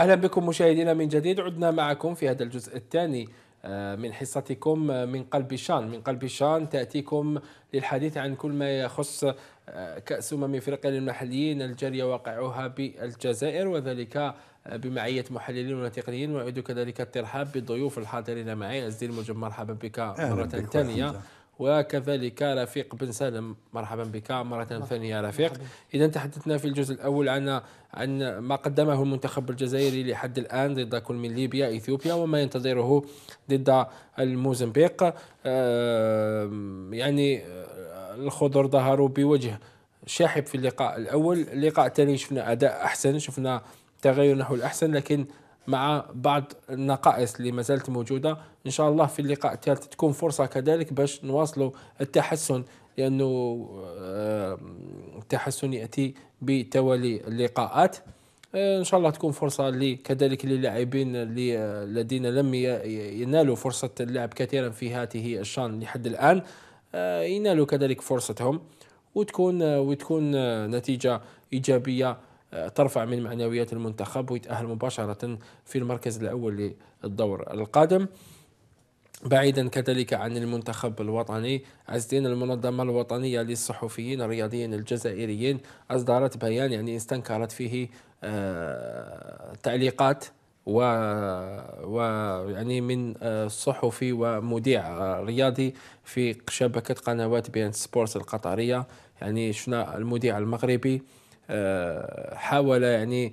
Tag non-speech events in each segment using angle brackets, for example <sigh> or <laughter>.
اهلا بكم مشاهدينا من جديد عدنا معكم في هذا الجزء الثاني آه، من حصتكم آه، من قلب شان من قلب شان تاتيكم للحديث عن كل ما يخص آه، كاس امم افريقيا للمحليين الجاريه واقعها بالجزائر وذلك بمعيه محللين وتقنيين وأعيد كذلك الترحاب بالضيوف الحاضرين معي عز المجمع مرحبا بك مره ثانيه وكذلك رفيق بن سالم مرحبا بك مرة ثانية رفيق إذا تحدثنا في الجزء الأول عن عن ما قدمه المنتخب الجزائري لحد الآن ضد كل من ليبيا إثيوبيا وما ينتظره ضد الموزمبيق آه، يعني آه، الخضر ظهروا بوجه شاحب في اللقاء الأول اللقاء الثاني شفنا أداء أحسن شفنا تغير نحو الأحسن لكن مع بعض النقائص اللي ما زالت موجوده ان شاء الله في اللقاء الثالث تكون فرصه كذلك باش نواصلوا التحسن لانه التحسن ياتي بتوالي اللقاءات آه، ان شاء الله تكون فرصه كذلك للاعبين آه، الذين لم ينالوا فرصه اللعب كثيرا في هذه الشان لحد الان آه، ينالوا كذلك فرصتهم وتكون وتكون نتيجه ايجابيه ترفع من معنويات المنتخب ويتأهل مباشرة في المركز الأول للدور القادم بعيدا كذلك عن المنتخب الوطني عزتين المنظمة الوطنية للصحفيين الرياضيين الجزائريين أصدرت بيان يعني استنكرت فيه آه، تعليقات و, و يعني من آه، صحفي ومذيع رياضي في شبكة قنوات بي ان سبورتس القطرية يعني شفنا المذيع المغربي آه، حاول يعني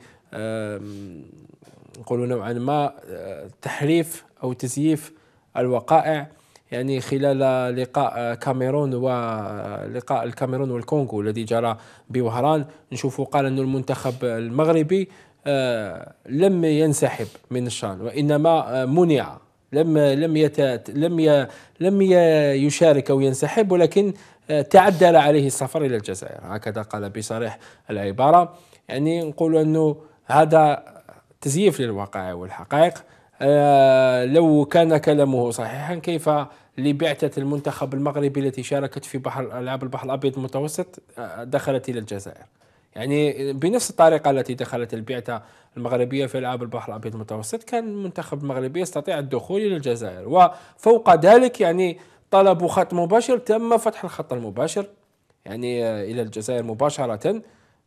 نقولوا نوعا ما آه، تحريف او تزييف الوقائع يعني خلال لقاء كاميرون ولقاء آه، الكاميرون والكونغو الذي جرى بوهران نشوفوا قال أن المنتخب المغربي لم ينسحب من الشان وإنما منع لم لم يت لم ي لم يشارك او ينسحب ولكن آه، تعدل عليه السفر الى الجزائر هكذا قال بصريح العباره يعني نقول انه هذا تزييف للواقع والحقائق آه، لو كان كلامه صحيحا كيف لبعثة المنتخب المغربي التي شاركت في بحر ألعاب البحر الأبيض المتوسط آه، دخلت إلى الجزائر يعني بنفس الطريقة التي دخلت البعثة المغربية في ألعاب البحر الأبيض المتوسط كان المنتخب المغربي يستطيع الدخول إلى الجزائر وفوق ذلك يعني طلبوا خط مباشر تم فتح الخط المباشر يعني آه، إلى الجزائر مباشرة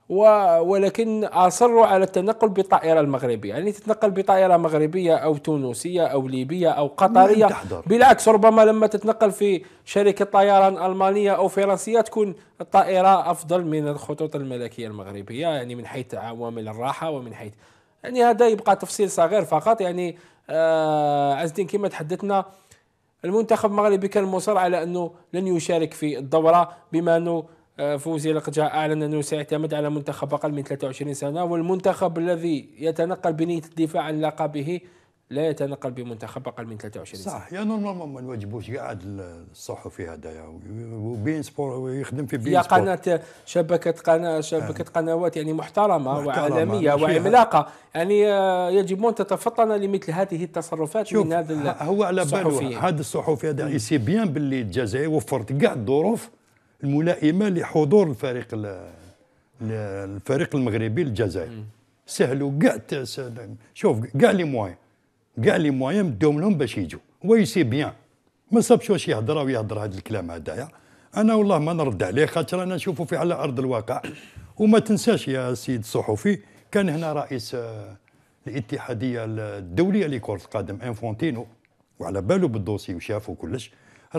ولكن اصروا على التنقل بالطائره المغربيه يعني تتنقل بطائره مغربيه او تونسيه او ليبيه او قطريه بالعكس ربما لما تتنقل في شركه طيران المانيه او فرنسيه تكون الطائره افضل من الخطوط الملكيه المغربيه يعني من حيث عوامل الراحه ومن حيث يعني هذا يبقى تفصيل صغير فقط يعني آه عز كما تحدثنا المنتخب المغربي كان مصر على انه لن يشارك في الدوره بما انه فوزي لقجا أعلن أنه سيعتمد على منتخب أقل من 23 سنة والمنتخب الذي يتنقل بنية الدفاع عن لقبه لا يتنقل بمنتخب اقل من 23 صح سنه صح يا نورمالمون ما نواجبوش قاعد الصحفي هذايا وبين سبور ويخدم في بين يا قناه شبكه قناه آه. شبكه قنوات يعني محترمه, محترمة وعالميه وعملاقه يعني آه، يجب ان تتفطن لمثل هذه التصرفات من هذا هو على باله هذا الصحفي هذا يسي بيان باللي الجزائر وفرت كاع الظروف الملائمه لحضور الفريق الفريق المغربي للجزائر سهلوا كاع شوف كاع لي موان كاع لي موان مدوم لهم باش يجوا وي سي بيان ما صابش واش يهضر ويهضر هذا الكلام هذايا انا والله ما نرد عليه خاطر انا نشوفه في على ارض الواقع وما تنساش يا سيد الصحفي كان هنا رئيس آه، الاتحاديه الدوليه لكره القدم انفونتينو وعلى باله بالدوسي وشافه كلش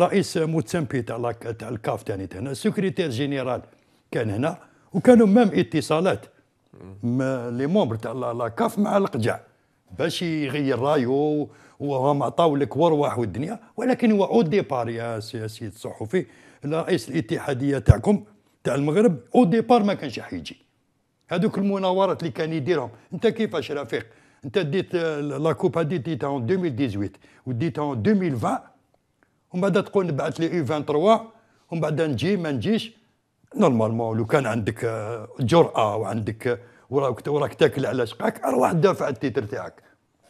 رئيس متسمبي تاع تاع الكاف تاني هنا سكرتير جينيرال كان هنا وكانوا مام اتصالات لي مومبر تاع لاكاف مع القجع باش يغير رايو وهم عطاو لك ورواح والدنيا ولكن هو او ديبار يا سيد الصحفي رئيس الاتحاديه تاعكم تاع المغرب او ديبار ما كانش حيجي هذوك المناورات اللي كان يديرهم انت كيفاش رفيق انت ديت لا كوب هذه ديتها 2018 وديتها 2020 ومن بعد تقول نبعث لي اي 23 ومن بعد نجي ما نجيش نورمالمون لو كان عندك آه، جرأة وعندك آه، وراك وراك تاكل على شقاك ارواح دافع التيتر تاعك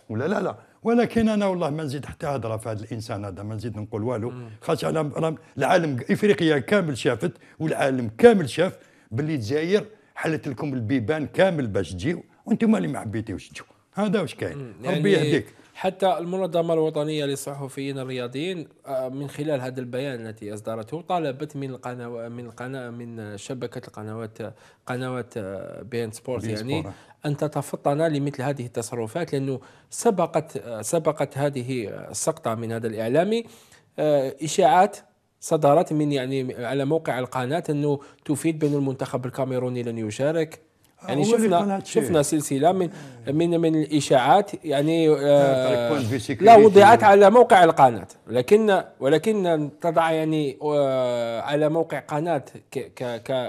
ولا لا لا ولكن انا والله ما نزيد حتى هضره في هذا الانسان هذا ما نزيد نقول والو خاطر انا العالم افريقيا كامل شافت والعالم كامل شاف باللي الجزائر حلت لكم البيبان كامل باش تجيو وانتم اللي ما حبيتيوش تجيو هذا واش كاين يعني ربي يهديك حتى المنظمة الوطنية للصحفيين الرياضيين آه، من خلال هذا البيان التي أصدرته طالبت من القناة من القناة من شبكة القنوات قنوات آه، بين سبورت يعني سبورة. أن تتفطن لمثل هذه التصرفات لأنه سبقت آه، سبقت هذه السقطة من هذا الإعلامي إشاعات صدرت من يعني على موقع القناة أنه تفيد بأن المنتخب الكاميروني لن يشارك يعني شفنا شفنا سلسله من من من الاشاعات يعني آه لا وضعت على موقع القناه ولكن ولكن تضع يعني آه على موقع قناه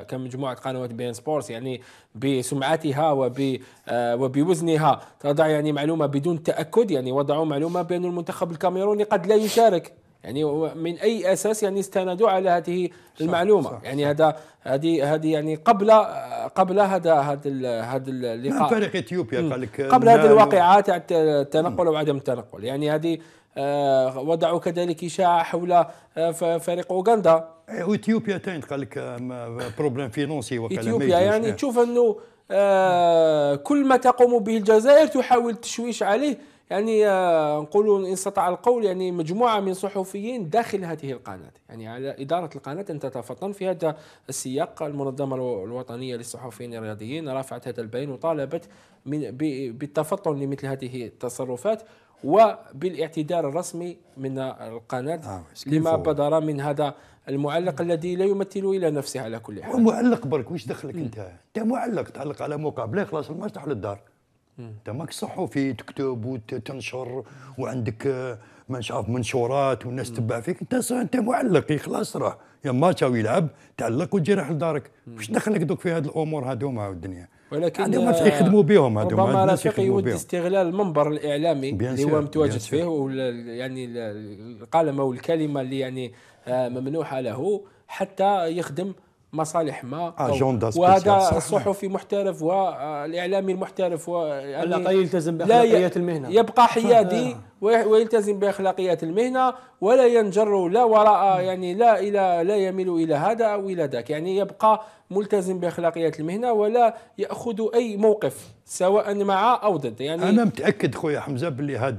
كمجموعه قنوات بين سبورتس يعني بسمعتها وب آه وبوزنها تضع يعني معلومه بدون تاكد يعني وضعوا معلومه بان المنتخب الكاميروني قد لا يشارك يعني من اي اساس يعني استندوا على هذه المعلومه صح يعني صح هذا هذه هذه يعني قبل قبل هذا هذا هذا اللقاء فريق اثيوبيا قال لك قبل هذه الواقعه تاع التنقل وعدم التنقل يعني هذه آه، وضعوا كذلك اشاعه حول آه، فريق اوغندا إيه، اثيوبيا تاين قال لك بروبليم فينونسي وكذا اثيوبيا يعني إيه. تشوف انه آه، كل ما تقوم به الجزائر تحاول التشويش عليه يعني آه، نقولوا ان استطاع القول يعني مجموعه من صحفيين داخل هذه القناه يعني على اداره القناه ان تتفطن في هذا السياق المنظمه الوطنيه للصحفيين الرياضيين رفعت هذا البيان وطالبت من بالتفطن لمثل هذه التصرفات وبالاعتذار الرسمي من القناه آه، لما بدر من هذا المعلق الذي لا يمثل الا نفسه على كل حال. معلق برك واش دخلك انت؟ انت معلق تعلق على موقع بلا خلاص الماتش تحل الدار. انت ماك صحفي تكتب وتنشر وعندك آه، ما شاف منشورات والناس تبع فيك انت انت معلق خلاص راه يا ما يلعب تعلق وتجي راح لدارك واش دخلك دوك في هذه الامور هذوما والدنيا ولكن هذوما ما يخدموا بهم هذوما ربما رفيق يود استغلال المنبر الاعلامي اللي هو متواجد فيه ولا يعني القلم او الكلمه اللي يعني آه، ممنوحه له حتى يخدم مصالح ما آه، أو وهذا الصحفي محترف والاعلامي المحترف يعني على الاقل يلتزم باخلاقيات المهنه يبقى <laughs> حيادي ويلتزم باخلاقيات المهنه ولا ينجر لا وراء يعني لا الى لا يميل الى هذا او الى ذاك يعني يبقى ملتزم باخلاقيات المهنه ولا ياخذ اي موقف سواء مع او ضد يعني انا متاكد خويا حمزه بلي هذا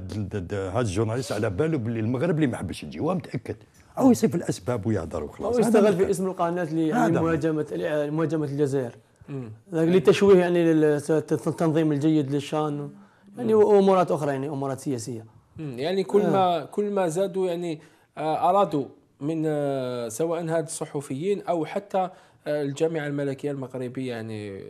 هذا الجورناليست على باله باللي المغرب اللي ما حبش يجي هو متاكد او يصيب الاسباب ويهدر وخلاص او يستغل في اسم القناه لمهاجمه مهاجمه الجزائر لتشويه يعني التنظيم الجيد للشان يعني وامورات اخرى يعني امورات سياسيه يعني كل آه. ما كل ما زادوا يعني آه، ارادوا من آه، سواء هاد الصحفيين او حتى الجامعه الملكيه المغربيه يعني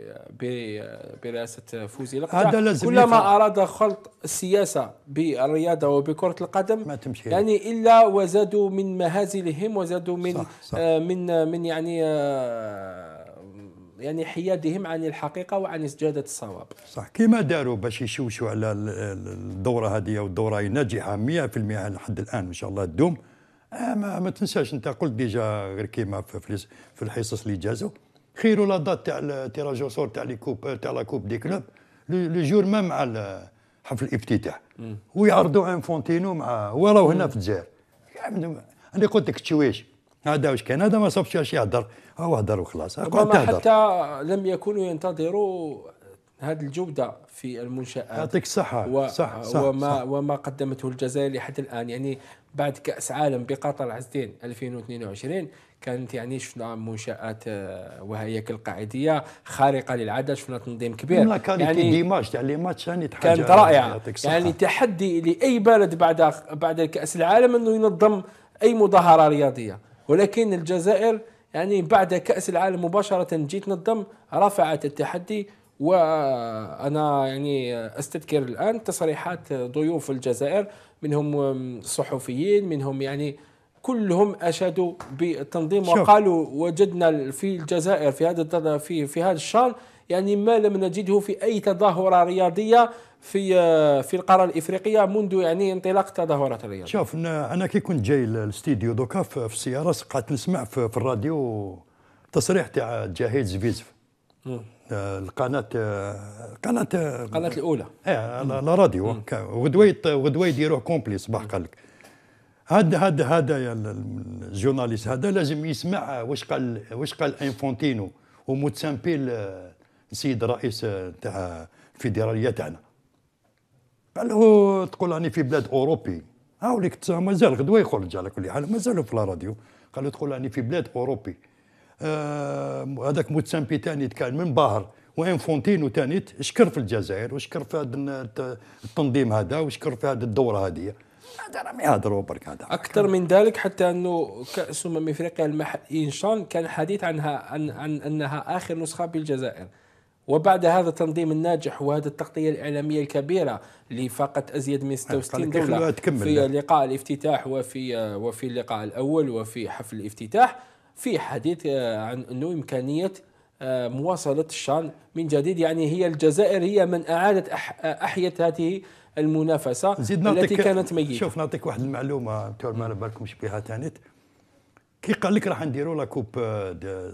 برئاسه فوزي هذا لازم كلما اراد خلط السياسه بالرياضه وبكره القدم ما تمشي يعني الا وزادوا من مهازلهم وزادوا من صح صح. آه من من يعني آه يعني حيادهم عن الحقيقه وعن سجاده الصواب صح كما داروا باش يشوشوا على الدوره هذه والدوره ناجحه 100% لحد الان ان شاء الله تدوم آه ما, ما تنساش انت قلت ديجا غير كيما في, في الحصص اللي جازوا خيروا لا دات تاع التيراج تاع لي كوب تاع لا كوب دي كلوب لو جور ما مع حفل الافتتاح ويعرضوا انفونتينو مع هو هنا في الجزائر يعني انا قلت لك التشويش هذا واش كان هذا ما صابش شي يهدر هو هدر وخلاص ربما حتى لم يكونوا ينتظروا هذه الجوده في المنشات يعطيك الصحه صح, صح وما صح وما قدمته الجزائر لحد الان يعني بعد كاس عالم بقطر عزتين 2022 كانت يعني شفنا منشات آه، وهياكل قاعديه خارقه للعاده شفنا تنظيم كبير لا كانت يعني ديماج تاع لي ماتش يعني كانت رائعه يعني تحدي لاي بلد بعد بعد كاس العالم انه ينظم اي مظاهره رياضيه ولكن الجزائر يعني بعد كاس العالم مباشره جيت نظم رفعت التحدي وانا يعني استذكر الان تصريحات ضيوف الجزائر منهم صحفيين منهم يعني كلهم اشادوا بالتنظيم وقالوا وجدنا في الجزائر في هذا في في هذا الشان يعني ما لم نجده في اي تظاهره رياضيه في آه، في القاره الافريقيه منذ يعني انطلاق تظاهرات الرياضيه. شوف انا كي كنت جاي للاستديو دوكا في السياره قعدت نسمع في الراديو تصريح تاع جاهيد زفيزف القناه قناه القناه الاولى ايه لا راديو غدوا غدوه يديروه كومبلي صباح قال لك هذا هذا هذا الجورناليست هذا لازم يسمع واش قال واش قال انفونتينو وموتسامبيل آه، السيد الرئيس آه، تاع الفيدراليه تاعنا قال له تقول راني في بلاد اوروبي هاوليك مازال غدوه يخرج على كل حال مازالوا في لا راديو قال له تقول راني في بلاد اوروبي آه، هذاك موتسامبي تاني كان من باهر فونتينو تاني شكر في الجزائر وشكر في هذا التنظيم هذا وشكر في هذه الدوره هذه هذا برك هذا اكثر من ذلك حتى انه كاس امم افريقيا المحلي انشان كان حديث عنها عن, عن انها اخر نسخه بالجزائر وبعد هذا التنظيم الناجح وهذا التغطية الإعلامية الكبيرة اللي فاقت أزيد من 66 آه، دولة في لقاء الافتتاح وفي وفي اللقاء الأول وفي حفل الافتتاح في حديث آه، عن أنه إمكانية آه، مواصلة الشان من جديد يعني هي الجزائر هي من أعادت آه، أحيت هذه المنافسة التي كانت ميتة شوف نعطيك واحد المعلومة ما بالكمش بها تانيت كي قال لك راح نديروا لا كوب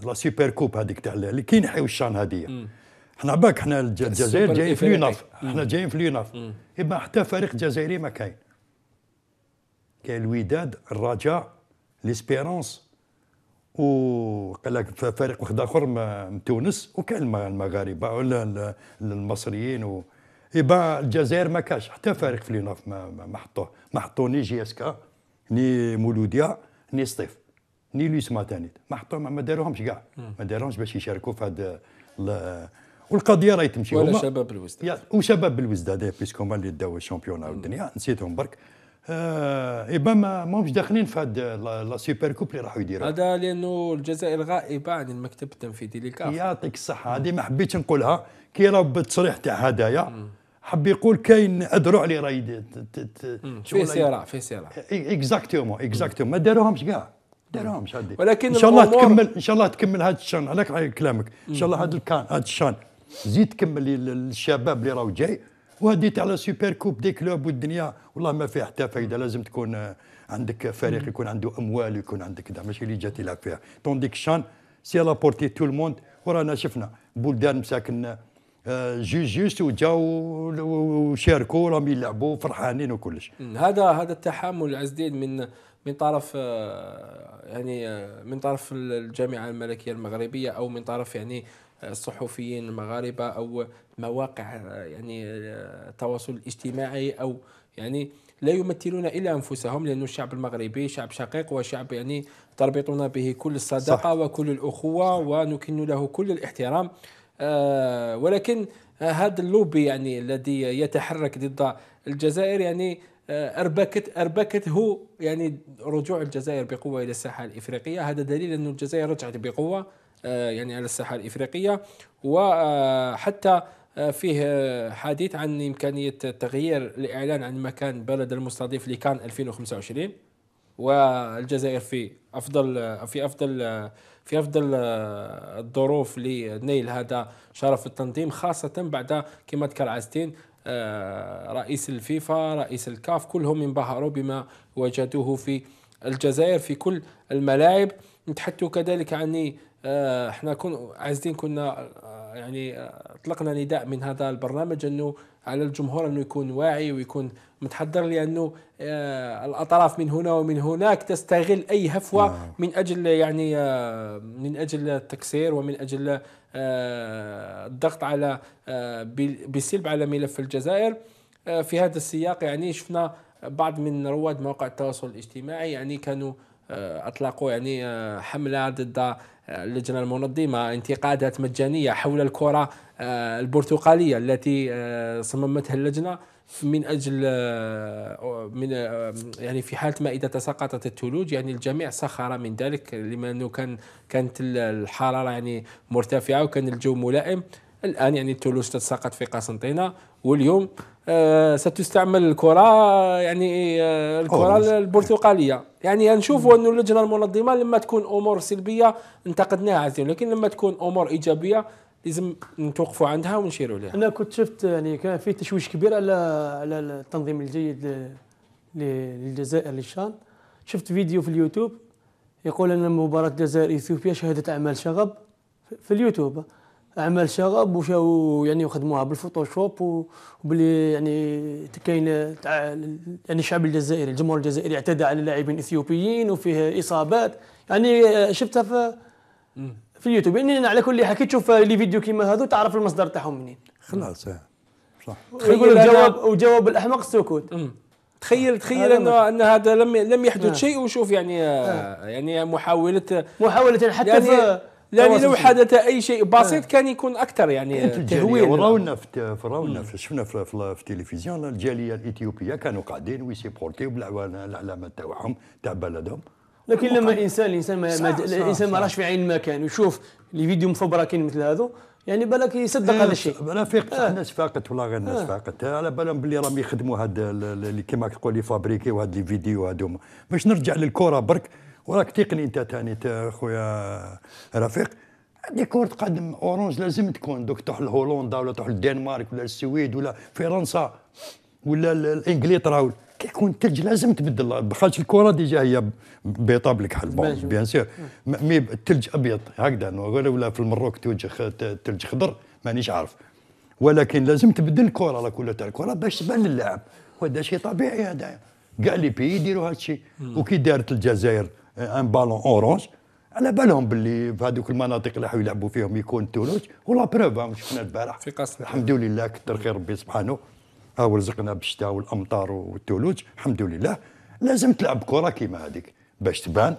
لا سوبر كوب هذيك تاع اللي كي نحيو الشان هذه حنا باك حنا الجزائر جايين في لوناف حنا جايين في لوناف اما حتى فريق جزائري ما كاين كاين الوداد الرجاء ليسبيرونس وقال لك فريق واحد اخر من تونس وكان المغاربه ولا المصريين و يبا الجزائر ما كاش حتى فريق في ليناف ما ما حطوه ما حطوه ني جي اس كا ني مولوديا ني سطيف ني لويس ماتانيت ما حطوه ما داروهمش كاع ما داروهمش باش يشاركوا في هذا والقضيه راهي تمشي ولا شباب الوزداد وشباب الوزداد بيسكو هما اللي داو الشامبيون والدنيا نسيتهم برك آه، ايبا ما ماهمش داخلين في هاد لا سوبر كوب اللي راحوا يديروا هذا لانه الجزائر غائبه عن المكتب التنفيذي للكاف يعطيك الصحه هذه ما حبيتش نقولها كي راه بالتصريح تاع هدايا حب يقول كاين اذرع اللي راهي في صراع في صراع اكزاكتومون اكزاكتومون ما داروهمش كاع داروهمش هذه ولكن ان شاء الله تكمل ان شاء الله تكمل هذا الشان على كلامك ان شاء الله هذا الكان هذا الشان زيد تكمل للشباب اللي راهو جاي وهديت على سوبر كوب دي كلوب والدنيا والله ما فيها حتى فايده لازم تكون آه، عندك فريق يكون عنده اموال يكون عندك كذا ماشي اللي جات يلعب فيها طونديك شان سي لابورتي تو الموند ورانا شفنا بلدان مساكن جو آه، جوست وجاو وشاركوا راهم يلعبوا فرحانين وكلش هذا هذا التحامل عز الدين من من طرف آه، يعني من طرف الجامعه الملكيه المغربيه او من طرف يعني الصحفيين المغاربه او مواقع آه، يعني آه، التواصل الاجتماعي او يعني لا يمثلون الا انفسهم لان الشعب المغربي شعب شقيق وشعب يعني تربطنا به كل الصداقه صح. وكل الاخوه صح. ونكن له كل الاحترام آه، ولكن هذا اللوبي يعني الذي يتحرك ضد الجزائر يعني اربكت اربكته يعني رجوع الجزائر بقوه الى الساحه الافريقيه هذا دليل ان الجزائر رجعت بقوه آه، يعني على الساحه الافريقيه وحتى آه، آه، فيه حديث عن إمكانية تغيير الإعلان عن مكان بلد المستضيف لكان 2025 والجزائر في أفضل في أفضل في أفضل الظروف لنيل هذا شرف التنظيم خاصة بعد كما ذكر عزتين رئيس الفيفا رئيس الكاف كلهم انبهروا بما وجدوه في الجزائر في كل الملاعب نتحدث كذلك عن آه، احنا كن عايزين كنا آه، يعني آه، اطلقنا نداء من هذا البرنامج انه على الجمهور انه يكون واعي ويكون متحضر لانه الاطراف من هنا ومن هناك تستغل اي هفوه نعم. من اجل يعني من اجل التكسير ومن اجل الضغط على بالسلب على ملف الجزائر في هذا السياق يعني شفنا بعض من رواد مواقع التواصل الاجتماعي يعني كانوا اطلقوا يعني حمله ضد اللجنة المنظمة انتقادات مجانية حول الكرة آه، البرتقالية التي آه، صممتها اللجنة من أجل آه، من يعني في حالة ما إذا تساقطت الثلوج يعني الجميع سخر من ذلك لأنه كان كانت الحرارة يعني مرتفعة وكان الجو ملائم الآن يعني الثلوج تتساقط في قسنطينة واليوم آه، ستستعمل الكره يعني آه، الكره البرتقاليه يعني نشوفوا انه اللجنه المنظمه لما تكون امور سلبيه انتقدناها عزيزي ولكن لما تكون امور ايجابيه لازم نتوقفوا عندها ونشيروا لها انا كنت شفت يعني كان في تشويش كبير على على التنظيم الجيد للجزائر للشان شفت فيديو في اليوتيوب يقول ان مباراه الجزائر اثيوبيا شهدت اعمال شغب في اليوتيوب اعمال شغب وشاو يعني وخدموها بالفوتوشوب وبلي يعني كاين يعني الشعب الجزائري الجمهور الجزائري اعتدى على لاعبين اثيوبيين وفيه اصابات يعني آه، شفتها في في اليوتيوب يعني على كل حال كي تشوف لي فيديو كيما هذو تعرف المصدر تاعهم منين خلاص صح تخيل الجواب وجواب الاحمق السكوت تخيل تخيل آه انه ان هذا لم لم يحدث آه. شيء وشوف يعني آه. آه. يعني محاوله محاوله حتى يعني في يعني لان لو حدث اي شيء بسيط آه. كان يكون اكثر يعني تهويل وراونا في راونا شفنا في, التلفزيون الجاليه الاثيوبيه كانوا قاعدين وي ويسيبورتيو بالعلامه تاعهم تاع بلدهم لكن لما الانسان الانسان ما الانسان ما راهش في عين المكان ويشوف لي فيديو مفبركين مثل هذو يعني بالك يصدق هذا الشيء انا فيق آه. الناس فاقت ولا غير الناس آه. فاقت على بالهم بلي راهم يخدموا هاد كيما تقول فابريكي وهاد لي فيديو هادوما باش نرجع للكره برك وراك تقني انت تاني خويا رفيق ديكور تقدم اورانج لازم تكون دوك تروح لهولندا ولا تروح للدنمارك ولا السويد ولا فرنسا ولا الانجلترا كيكون الثلج لازم تبدل بخاطر الكره ديجا هي بيطا بالكحل حل بون بيان سور مي الثلج ابيض هكذا ولا في المروك توجه الثلج خضر مانيش عارف ولكن لازم تبدل الكره لا كلها تاع الكره باش تبان للاعب وهذا شيء طبيعي هذا كاع لي بي يديروا هذا الشيء وكي دارت الجزائر ان بالون اورانج على بالهم باللي في هذوك المناطق اللي راحوا يلعبوا فيهم يكون تونس ولا بروف شفنا البارح في قصر الحمد لله كثر خير ربي سبحانه ها ورزقنا بالشتاء والامطار والثلوج الحمد لله لازم تلعب كره كيما هذيك باش تبان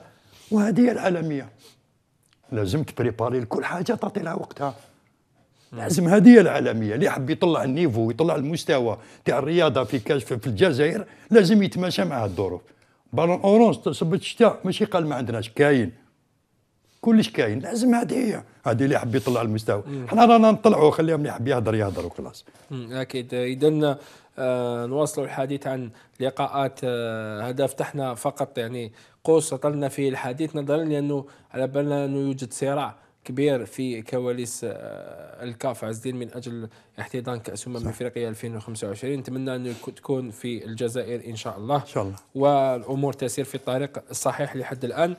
وهذه هي العالميه لازم تبريباري لكل حاجه تعطي لها وقتها لازم هذه هي العالميه اللي حب يطلع النيفو ويطلع المستوى تاع الرياضه في كاش في الجزائر لازم يتماشى مع الظروف بالون اورونج صبت الشتاء ماشي قال ما عندناش كاين كلش كاين لازم هذه هذه اللي حب يطلع المستوى حنا رانا نطلعوا خليهم اللي حب يهضر يهضر وخلاص اكيد اذا آه نواصل الحديث عن لقاءات آه هذا فتحنا فقط يعني قوس طلنا فيه الحديث نظرا لانه على بالنا انه يوجد صراع كبير في كواليس آه، الكاف عز الدين من اجل احتضان كاس امم افريقيا 2025 نتمنى انه تكون في الجزائر ان شاء الله ان شاء الله والامور تسير في الطريق الصحيح لحد الان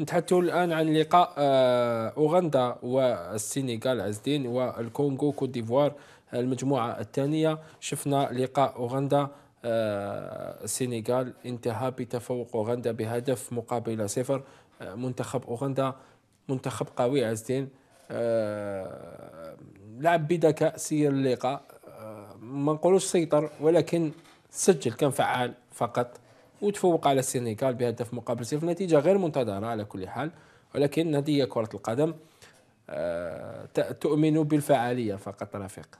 نتحدث الان عن لقاء آه، اوغندا والسنغال عز الدين والكونغو كوت ديفوار المجموعه الثانيه شفنا لقاء اوغندا السنغال آه، انتهى بتفوق اوغندا بهدف مقابل صفر منتخب اوغندا منتخب قوي عزتين الدين آه لعب بذكاء سير اللقاء آه ما نقولوش سيطر ولكن سجل كان فعال فقط وتفوق على السنغال بهدف مقابل صفر نتيجه غير منتظره على كل حال ولكن هذه كره القدم آه تؤمن بالفعاليه فقط رفيق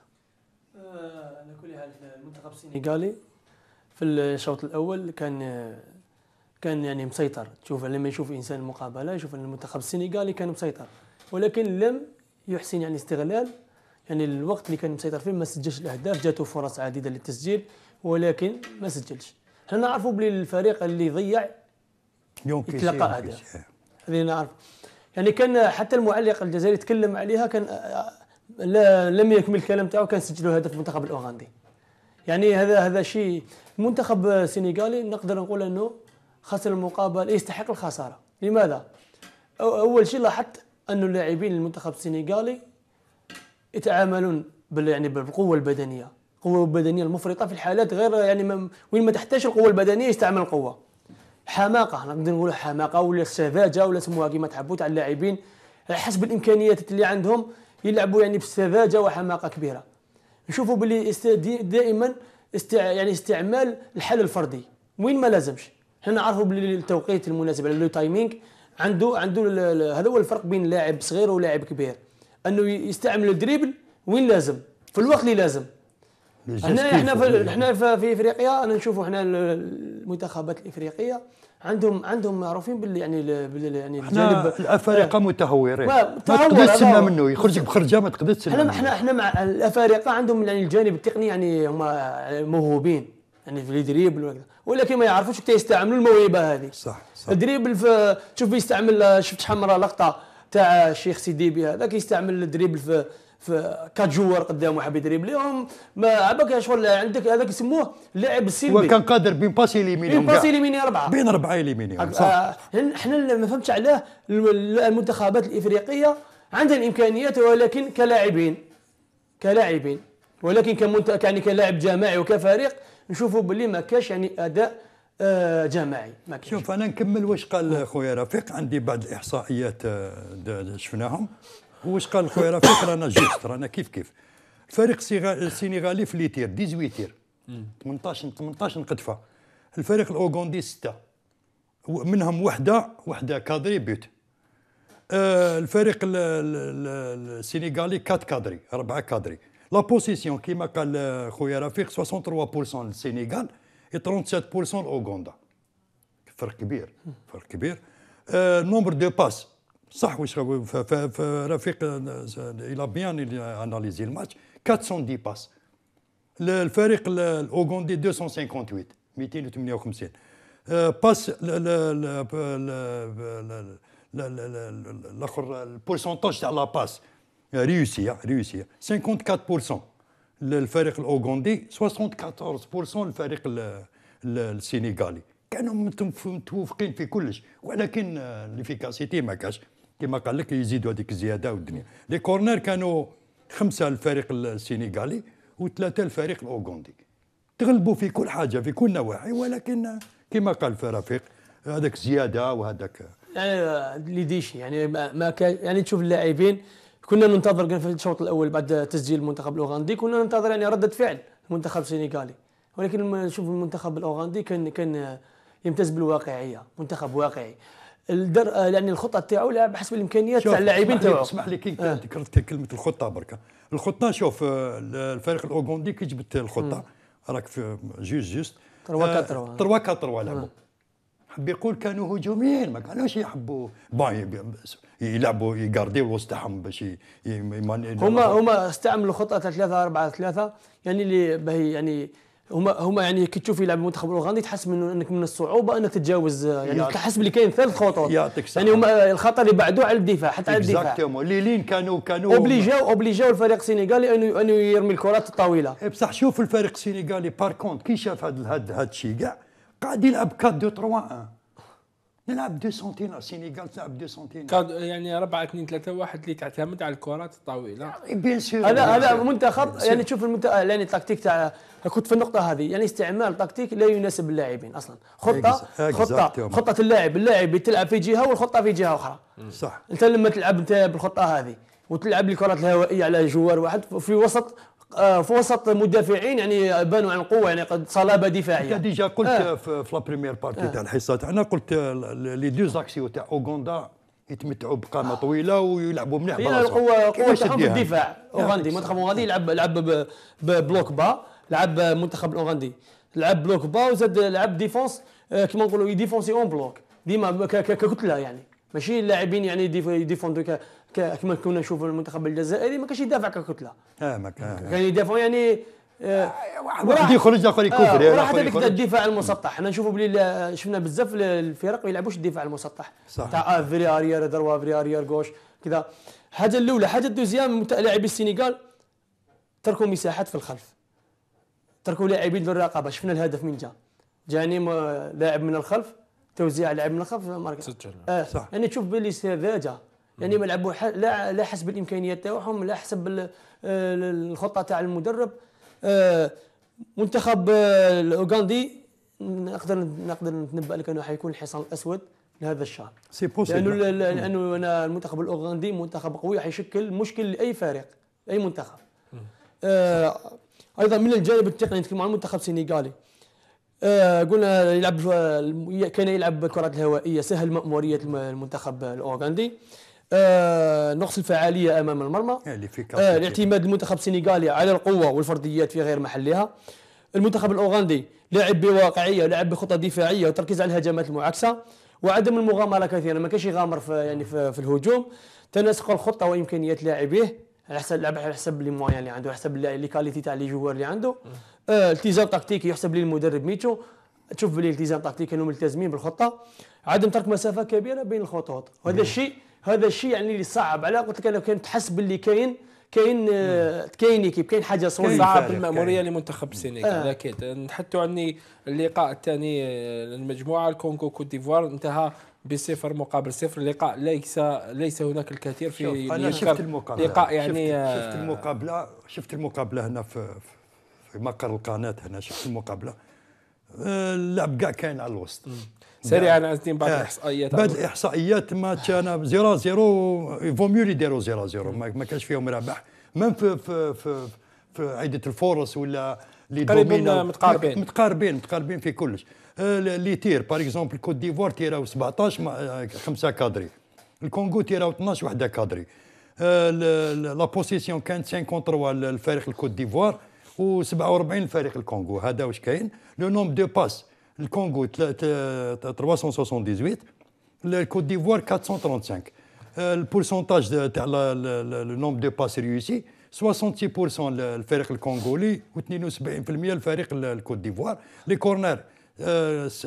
آه، على كل حال المنتخب السنغالي في الشوط الاول كان كان يعني مسيطر تشوف لما يشوف انسان المقابله يشوف ان المنتخب السنغالي كان مسيطر ولكن لم يحسن يعني استغلال يعني الوقت اللي كان مسيطر فيه ما سجلش الاهداف جاته فرص عديده للتسجيل ولكن ما سجلش حنا نعرفوا بلي الفريق اللي ضيع يتلقى اهداف هذه نعرف يعني كان حتى المعلق الجزائري تكلم عليها كان لا لم يكمل الكلام تاعو كان سجلوا هدف المنتخب الاوغندي يعني هذا هذا شيء المنتخب سنغالي نقدر نقول انه خسر المقابل إيه، يستحق الخساره لماذا اول شيء لاحظت ان اللاعبين المنتخب السنغالي يتعاملون بال يعني بالقوه البدنيه القوه البدنيه المفرطه في الحالات غير يعني وين ما تحتاج القوه البدنيه يستعمل القوه حماقه نقدر نقول حماقه ولا سذاجه ولا سموها كيما تحبوا تاع اللاعبين على حسب الامكانيات اللي عندهم يلعبوا يعني بسذاجه وحماقه كبيره نشوفوا بلي دائما استع... يعني استعمال الحل الفردي وين ما لازمش حنا نعرفوا باللي التوقيت المناسب على لو تايمينغ عنده عنده هذا هو الفرق بين لاعب صغير ولاعب كبير انه يستعمل الدريبل وين لازم في الوقت اللي لازم هنا احنا احنا في افريقيا انا نشوفوا احنا المنتخبات الافريقيه عندهم عندهم معروفين باللي يعني باللي يعني الجانب الافارقه آه متهورين ما تقدرش تسمى منه يخرجك بخرجه ما تقدرش تسمى احنا احنا احنا مع الافارقه عندهم يعني الجانب التقني يعني هما موهوبين يعني في لي وهكذا ولكن ما يعرفوش كيف يستعملوا الموهبه هذه صح صح الدريبل في تشوف يستعمل شفت حمراء لقطه تاع الشيخ سيدي بي هذا كيستعمل الدريبل في في قدام واحد يدريب يدريبليهم ما عباك شغل عندك هذاك يسموه اللاعب السلبي وكان قادر بين باسي ليميني بين باسي ليميني اربعه بين اربعه ليميني صح آه، حنا ما فهمتش علاه المنتخبات الافريقيه عندها الامكانيات ولكن كلاعبين كلاعبين ولكن كمنت... يعني كلاعب جماعي وكفريق نشوفوا باللي ما كاش يعني اداء آه، جماعي ما كاش شوف انا نكمل واش قال خويا رفيق عندي بعض الاحصائيات آه، شفناهم واش قال خويا رفيق رانا جوست رانا كيف كيف الفريق السينغالي في ليتير 18 تير 18 18 قطفه الفريق الاوغوندي سته منهم وحده وحده كادري بيوت آه، الفريق السينغالي كات كادري اربعه كادري La possession qui m'a dit Khoya Rafik, 63% le Sénégal et 37% l'Ouganda. Fark Kibir. Nombre de passes. Rafik, il a bien analysé le match. 410 passes. Le Farik, l'Ougandais, 258. 258. le pourcentage de la passe. réussi, réussi 54% الفريق الاوغندي 74% الفريق السينيغالي كانوا متوافقين في كلش ولكن ليفيكاسيتي ما كاش كما قال لك يزيدوا هذيك الزياده والدنيا لي كورنر كانوا خمسه الفريق السينيغالي وثلاثه الفريق الاوغندي تغلبوا في كل حاجه في كل نواحي ولكن كما قال في رفيق هذاك زياده وهذاك يعني ديشي يعني ما كان يعني تشوف اللاعبين كنا ننتظر كان في الشوط الاول بعد تسجيل المنتخب الاوغندي كنا ننتظر يعني رده فعل المنتخب السنغالي ولكن نشوف المنتخب الاوغندي كان كان يمتاز بالواقعيه منتخب واقعي الدر يعني الخطه تاعو لعب حسب الامكانيات تاع اللاعبين تاعو اسمح لي كي آه. كلمه الخطه بركه الخطه شوف الفريق الاوغندي كي جبت الخطه راك في جوج جوست 3 4 3 3 لعبوا حب يقول كانوا هجوميين ما كانوش يحبوا بون يلعبوا يقارديو وسطهم باش هما هما استعملوا خطه 3 4 3 يعني اللي باهي يعني هما هما يعني كي تشوف يلعب المنتخب الاوغندي تحس من انك من الصعوبه انك تتجاوز يعني تحس بلي كاين ثلاث خطوط يعني هما الخطا اللي بعدوه على الدفاع حتى على الدفاع اكزاكتومون اللي لين كانوا كانوا اوبليجاو اوبليجاو الفريق السنغالي انه انه يرمي الكرات الطويله إيه، بصح شوف الفريق السنغالي بار كونت كي شاف هذا هذا الشيء كاع قاعد يلعب 4 2 3 1 نلعب دو سنتين السينيغال تلعب دو سنتين يعني 4 2 3 1 اللي تعتمد على الكرات الطويله يعني بيان سور هذا هذا منتخب يعني تشوف المنتخب آه، يعني التكتيك تاع كنت في النقطه هذه يعني استعمال تكتيك لا يناسب اللاعبين اصلا خطه خطه خطه اللاعب اللاعب تلعب في جهه والخطه في جهه اخرى صح انت لما تلعب انت بالخطه هذه وتلعب الكرات الهوائيه على جوار واحد في وسط آه، في وسط مدافعين يعني بانوا عن قوه يعني قد صلابه دفاعيه انت ديجا قلت آه. في لا بريمير بارتي آه. تاع الحصه تاعنا قلت لي دو زاكسيو تاع اوغندا يتمتعوا بقامه آه. طويله ويلعبوا مليح بالراسهم القوه قوه تاعهم في الدفاع اوغندي منتخب اوغندي لعب لعب بلوك با لعب منتخب الاوغندي لعب بلوك با وزاد لعب ديفونس كما نقولوا ديفونسي اون بلوك ديما ككتله يعني ماشي اللاعبين يعني يديفوندو كما كنا نشوفوا المنتخب الجزائري ما كانش يدافع ككتله اه ما كان كان يدافع يعني آه واحد يخرج اخر يكفر آه راح هذاك الدفاع المسطح حنا نشوفوا بلي شفنا بزاف الفرق ما يلعبوش الدفاع المسطح صح تاع افري فيري اريير دروا افري اريير غوش كذا حاجه الاولى حاجه الدوزيام لاعبي السنغال تركوا مساحات في الخلف تركوا لاعبين للرقابه شفنا الهدف من جا جاني لاعب من الخلف توزيع لاعب من الخلف سجل اه صح يعني تشوف بلي سذاجه يعني ما لعبوا لا لا حسب الامكانيات تاعهم لا حسب الخطه تاع المدرب آه، منتخب آه، الاوغندي نقدر نقدر نتنبا لك انه حيكون الحصان الاسود لهذا الشهر سي بوسيبل لانه hmm. لانه انا المنتخب الاوغندي منتخب قوي حيشكل مشكل لاي فريق اي منتخب hmm. آه ايضا من الجانب التقني نتكلم عن المنتخب السنغالي آه قلنا يلعب كان يلعب كرة الهوائية سهل مأمورية المنتخب الأوغندي آه، نقص الفعاليه امام المرمى إيه، آه الاعتماد المنتخب السنغالي على القوه والفرديات في غير محلها المنتخب الاوغندي لعب بواقعيه ولعب بخطه دفاعيه وتركيز على الهجمات المعاكسه وعدم المغامره كثيرا ما كانش يغامر في يعني في, في الهجوم تناسق الخطه وامكانيات لاعبيه على حسب اللعب على حسب لي موان اللي عنده على حسب لي كاليتي تاع لي جوار اللي عنده آه التزام تكتيكي يحسب للمدرب المدرب ميتشو تشوف بلي التزام تكتيكي كانوا ملتزمين بالخطه عدم ترك مسافه كبيره بين الخطوط وهذا الشيء هذا الشيء يعني اللي صعب على قلت لك انا كان تحسب باللي كاين كاين آه، كاين كيف كاين حاجه صعبه صعب الماموريه لمنتخب السنغال آه. اكيد نحتوا عني اللقاء الثاني آه، المجموعه الكونغو كوت ديفوار انتهى بصفر مقابل صفر لقاء ليس ليس هناك الكثير في انا شفت المقابله لقاء يعني شفت, شفت آه، المقابله شفت المقابله هنا في, في مقر القناه هنا شفت المقابله اللعب كاع كاين على الوسط سريعا نعم. قصدي بعض آه. الاحصائيات بعض الاحصائيات ما كان زيرا زيرو فو ميو داروا زيرا زيرو ما كانش فيهم رابح من في في في, في عده الفورس ولا لي دومينا آه، متقاربين متقاربين متقاربين في كلش آه، لي تير باغ اكزومبل كوت ديفوار تيراو 17 خمسه كادري الكونغو تيراو 12 وحده كادري لا بوسيسيون كانت 53 للفريق الكوت ديفوار و47 الفريق الكونغو هذا واش كاين لو نوم دو باس الكونغو 378 الكوت ديفوار 435 البورسونتاج تاع لو دو باس ريوسي 66% الفريق الكونغولي و72% الفريق الكوت ديفوار لي كورنر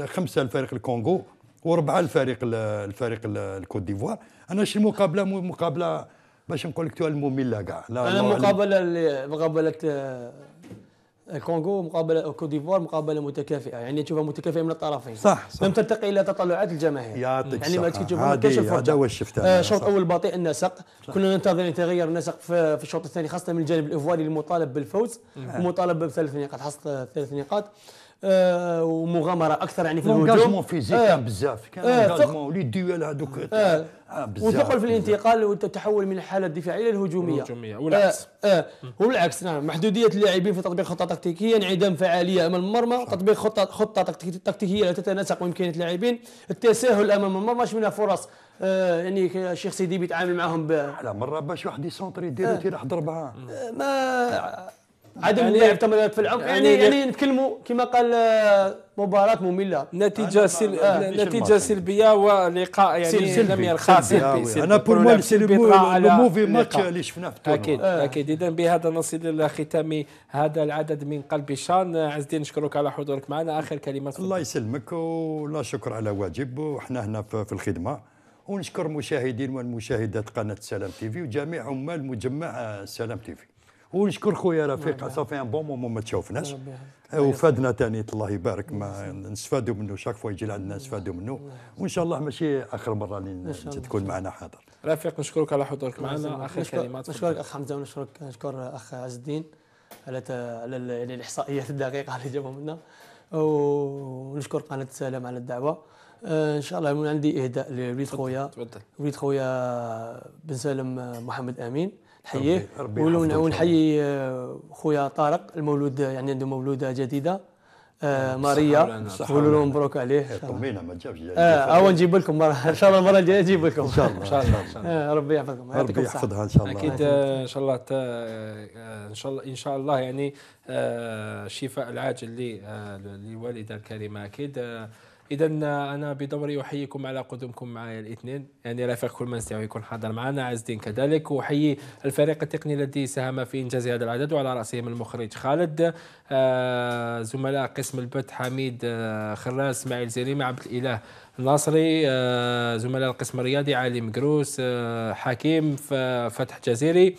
خمسه الفريق الكونغو وربعه الفريق الفريق الكوت ديفوار انا شي مقابله مقابله باش نقول لك الممله كاع انا مقابله مقابله آه، الكونغو مقابله كوت ديفوار مقابله متكافئه يعني تشوفها متكافئه من الطرفين صح, صح. لم ترتقي الى تطلعات الجماهير يعطيك يعني ما تشوف هذا هو شفته آه، الشوط الاول بطيء النسق كنا ننتظر ان تغير النسق في, الشوط الثاني خاصه من الجانب الايفواري المطالب بالفوز مم. نعم. بثلاث نقاط حصد ثلاث نقاط آه، ومغامره اكثر يعني في الهجوم فيزيك آه كان بزاف كان آه لي ديوال هذوك آه بزاف ah, وثقل في الانتقال والتحول من الحاله الدفاعيه الى الهجوميه والعكس آه آه والعكس نعم محدوديه اللاعبين في تطبيق خطه تكتيكيه انعدام فعاليه امام المرمى تطبيق خطه خطه تكتيكيه لا تتناسق بامكانيات اللاعبين التساهل امام المرمى شفنا فرص آه يعني الشيخ سيدي بيتعامل معهم ب على مره باش واحد يسونتري يدير آه تير ضربه آه، ما عدم يعني تمريرات في العمق يعني يعني, يعني نتكلموا كما قال آه، مباراة مملة نتيجة سل... آه. نتيجة سلبية ولقاء يعني سلبي. لم يلقى سلبي, سلبي. انا بور مو سي موفي ماتش اللي شفناه في اكيد آه. اكيد اذا بهذا نصل الى ختام هذا العدد من قلب شان عز الدين نشكرك على حضورك معنا اخر كلمات الله يسلمك ولا شكر على واجب وحنا هنا في الخدمه ونشكر مشاهدين والمشاهدات قناه سلام تيفي وجميع عمال مجمع آه، سلام تيفي ونشكر خويا رفيق نعم. صافي ان بون مومون ما تشوفناش آه، وفادنا تاني الله يبارك ما نستفادوا منه شاك فوا يجي لعندنا نستفادوا منه نعم. وان شاء الله ماشي اخر مره اللي تكون معنا حاضر رفيق نشكرك على حضورك معنا اخر كلمات نشكرك اخ حمزه ونشكرك نشكر اخ عز الدين على على الاحصائيات الدقيقه اللي جابهم لنا ونشكر قناه سلام على الدعوه آه، ان شاء الله عندي اهداء لوليد خويا وليد خويا بن سالم محمد امين نحييه ونحيي آه، خويا طارق المولود يعني عنده مولوده جديده آه، نعم، ماريا قولوا لهم مبروك عليه إيه، طمينا ما جابش اه هو نجيب لكم ان شاء الله المره الجايه نجيب لكم ان شاء الله ان شاء الله, إن شاء الله. آه، ربي يحفظكم ربي يحفظها ان شاء الله اكيد ان شاء الله ان شاء الله ان شاء الله يعني الشفاء العاجل للوالده الكريمه اكيد اذا انا بدوري احييكم على قدومكم معايا الاثنين يعني رفيق كل من يكون حاضر معنا عز الدين كذلك واحيي الفريق التقني الذي ساهم في انجاز هذا العدد وعلى راسهم المخرج خالد آه زملاء قسم البث حميد آه خراس اسماعيل زريمه عبد الاله الناصري آه زملاء القسم الرياضي علي مقروس آه، حكيم فتح جزيري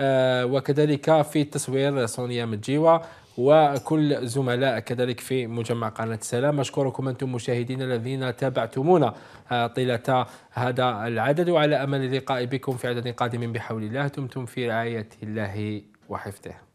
آه، وكذلك في التصوير سونيا متجيوه وكل زملاء كذلك في مجمع قناة السلام أشكركم أنتم مشاهدين الذين تابعتمونا آه، طيلة هذا العدد وعلى أمل اللقاء بكم في عدد قادم بحول الله دمتم في رعاية الله وحفظه